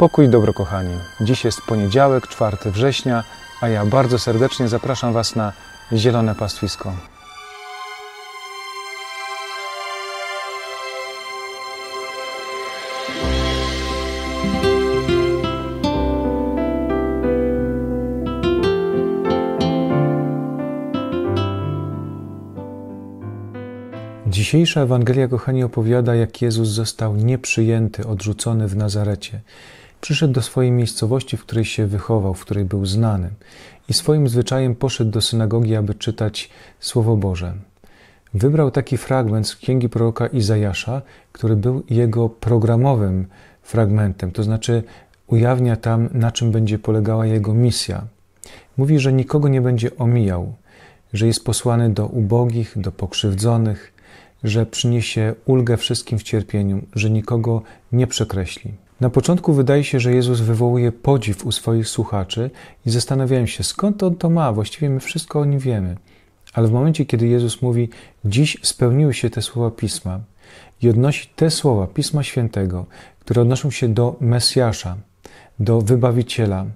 Pokój dobro kochani. Dziś jest poniedziałek, 4 września, a ja bardzo serdecznie zapraszam Was na Zielone Pastwisko. Dzisiejsza Ewangelia, kochani, opowiada, jak Jezus został nieprzyjęty, odrzucony w Nazarecie. Przyszedł do swojej miejscowości, w której się wychował, w której był znany, i swoim zwyczajem poszedł do synagogi, aby czytać Słowo Boże. Wybrał taki fragment z księgi proroka Izajasza, który był jego programowym fragmentem, to znaczy ujawnia tam, na czym będzie polegała jego misja. Mówi, że nikogo nie będzie omijał, że jest posłany do ubogich, do pokrzywdzonych, że przyniesie ulgę wszystkim w cierpieniu, że nikogo nie przekreśli. Na początku wydaje się, że Jezus wywołuje podziw u swoich słuchaczy i zastanawiałem się, skąd on to ma, właściwie my wszystko o nim wiemy. Ale w momencie, kiedy Jezus mówi, dziś spełniły się te słowa Pisma i odnosi te słowa Pisma Świętego, które odnoszą się do Mesjasza, do Wybawiciela,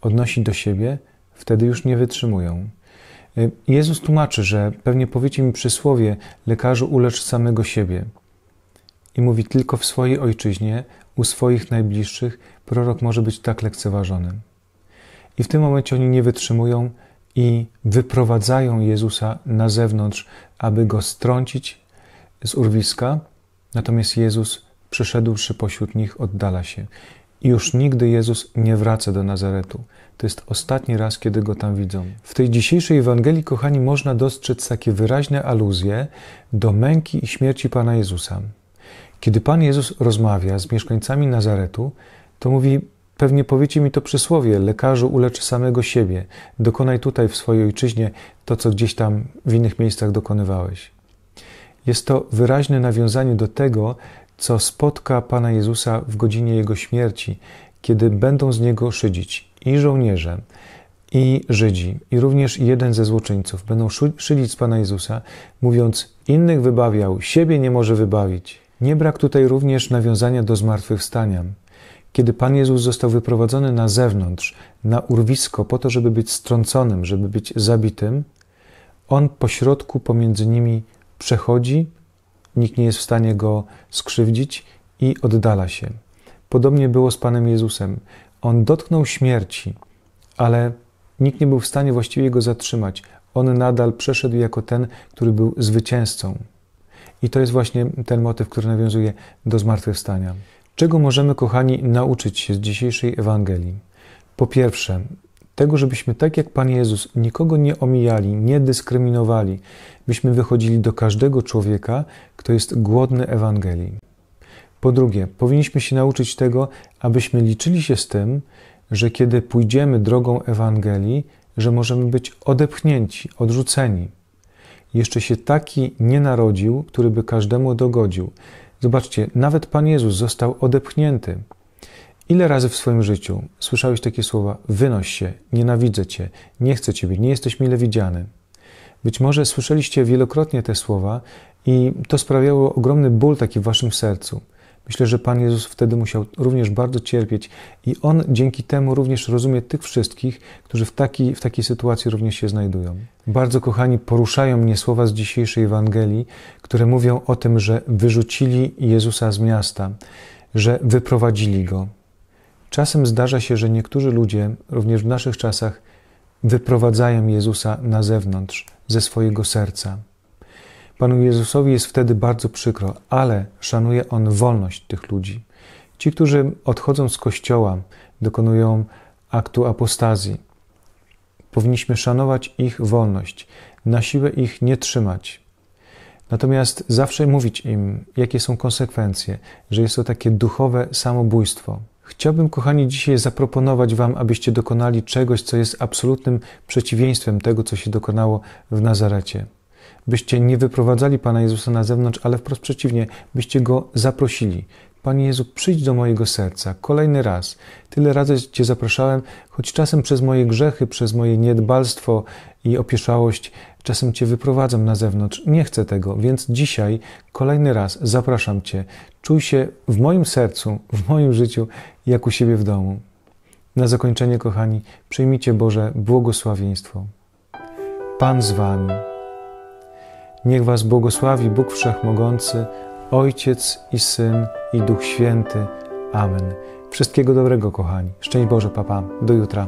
odnosi do siebie, wtedy już nie wytrzymują. Y, Jezus tłumaczy, że pewnie powiecie mi przysłowie, lekarzu ulecz samego siebie – i mówi tylko w swojej ojczyźnie, u swoich najbliższych, prorok może być tak lekceważony. I w tym momencie oni nie wytrzymują i wyprowadzają Jezusa na zewnątrz, aby go strącić z urwiska. Natomiast Jezus, przyszedłszy pośród nich, oddala się. I już nigdy Jezus nie wraca do Nazaretu. To jest ostatni raz, kiedy go tam widzą. W tej dzisiejszej Ewangelii, kochani, można dostrzec takie wyraźne aluzje do męki i śmierci Pana Jezusa. Kiedy Pan Jezus rozmawia z mieszkańcami Nazaretu, to mówi: Pewnie powiecie mi to przysłowie: lekarzu ulecz samego siebie, dokonaj tutaj w swojej ojczyźnie to, co gdzieś tam w innych miejscach dokonywałeś. Jest to wyraźne nawiązanie do tego, co spotka Pana Jezusa w godzinie Jego śmierci, kiedy będą z Niego szydzić i żołnierze, i Żydzi, i również jeden ze złoczyńców będą szydzić z Pana Jezusa, mówiąc: Innych wybawiał, siebie nie może wybawić. Nie brak tutaj również nawiązania do zmartwychwstania. Kiedy Pan Jezus został wyprowadzony na zewnątrz, na urwisko, po to, żeby być strąconym, żeby być zabitym, on pośrodku pomiędzy nimi przechodzi, nikt nie jest w stanie go skrzywdzić i oddala się. Podobnie było z Panem Jezusem. On dotknął śmierci, ale nikt nie był w stanie właściwie go zatrzymać. On nadal przeszedł jako ten, który był zwycięzcą. I to jest właśnie ten motyw, który nawiązuje do zmartwychwstania. Czego możemy, kochani, nauczyć się z dzisiejszej Ewangelii? Po pierwsze, tego, żebyśmy tak jak Pan Jezus nikogo nie omijali, nie dyskryminowali, byśmy wychodzili do każdego człowieka, kto jest głodny Ewangelii. Po drugie, powinniśmy się nauczyć tego, abyśmy liczyli się z tym, że kiedy pójdziemy drogą Ewangelii, że możemy być odepchnięci, odrzuceni jeszcze się taki nie narodził, który by każdemu dogodził. Zobaczcie, nawet Pan Jezus został odepchnięty. Ile razy w swoim życiu słyszałeś takie słowa: wynoś się, nienawidzę cię, nie chcę ciebie, nie jesteś mile widziany? Być może słyszeliście wielokrotnie te słowa i to sprawiało ogromny ból taki w waszym sercu. Myślę, że Pan Jezus wtedy musiał również bardzo cierpieć i On dzięki temu również rozumie tych wszystkich, którzy w, taki, w takiej sytuacji również się znajdują. Bardzo kochani, poruszają mnie słowa z dzisiejszej Ewangelii, które mówią o tym, że wyrzucili Jezusa z miasta, że wyprowadzili Go. Czasem zdarza się, że niektórzy ludzie, również w naszych czasach, wyprowadzają Jezusa na zewnątrz, ze swojego serca. Panu Jezusowi jest wtedy bardzo przykro, ale szanuje on wolność tych ludzi. Ci, którzy odchodzą z kościoła, dokonują aktu apostazji. Powinniśmy szanować ich wolność, na siłę ich nie trzymać. Natomiast zawsze mówić im, jakie są konsekwencje, że jest to takie duchowe samobójstwo. Chciałbym, kochani, dzisiaj zaproponować Wam, abyście dokonali czegoś, co jest absolutnym przeciwieństwem tego, co się dokonało w Nazarecie byście nie wyprowadzali Pana Jezusa na zewnątrz, ale wprost przeciwnie, byście Go zaprosili. Panie Jezu, przyjdź do mojego serca kolejny raz. Tyle razy Cię zapraszałem, choć czasem przez moje grzechy, przez moje niedbalstwo i opieszałość, czasem Cię wyprowadzam na zewnątrz. Nie chcę tego, więc dzisiaj kolejny raz zapraszam Cię. Czuj się w moim sercu, w moim życiu, jak u siebie w domu. Na zakończenie, kochani, przyjmijcie Boże błogosławieństwo. Pan z Wami. Niech Was błogosławi Bóg Wszechmogący, Ojciec i Syn i Duch Święty. Amen. Wszystkiego dobrego, kochani. Szczęść Boże, papa. Do jutra.